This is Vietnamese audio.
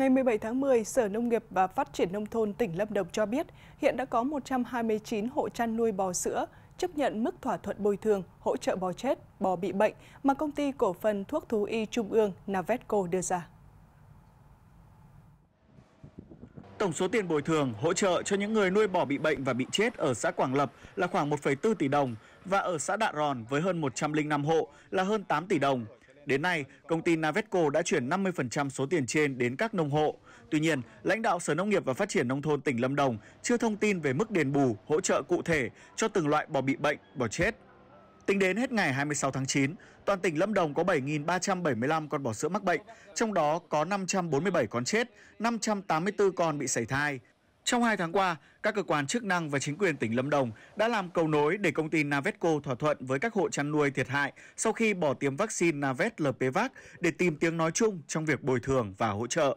Ngày 17 tháng 10, Sở Nông nghiệp và Phát triển Nông thôn tỉnh Lâm Đồng cho biết hiện đã có 129 hộ chăn nuôi bò sữa chấp nhận mức thỏa thuận bồi thường, hỗ trợ bò chết, bò bị bệnh mà công ty cổ phần thuốc thú y Trung ương Navetco đưa ra. Tổng số tiền bồi thường, hỗ trợ cho những người nuôi bò bị bệnh và bị chết ở xã Quảng Lập là khoảng 1,4 tỷ đồng và ở xã Đạ Ròn với hơn 105 hộ là hơn 8 tỷ đồng. Đến nay, công ty Navetco đã chuyển 50% số tiền trên đến các nông hộ. Tuy nhiên, lãnh đạo Sở Nông nghiệp và Phát triển Nông thôn tỉnh Lâm Đồng chưa thông tin về mức đền bù, hỗ trợ cụ thể cho từng loại bò bị bệnh, bò chết. Tính đến hết ngày 26 tháng 9, toàn tỉnh Lâm Đồng có 7.375 con bò sữa mắc bệnh, trong đó có 547 con chết, 584 con bị sảy thai. Trong hai tháng qua, các cơ quan chức năng và chính quyền tỉnh Lâm Đồng đã làm cầu nối để công ty Navetco thỏa thuận với các hộ chăn nuôi thiệt hại sau khi bỏ tiêm vaccine Navet LPVAC để tìm tiếng nói chung trong việc bồi thường và hỗ trợ.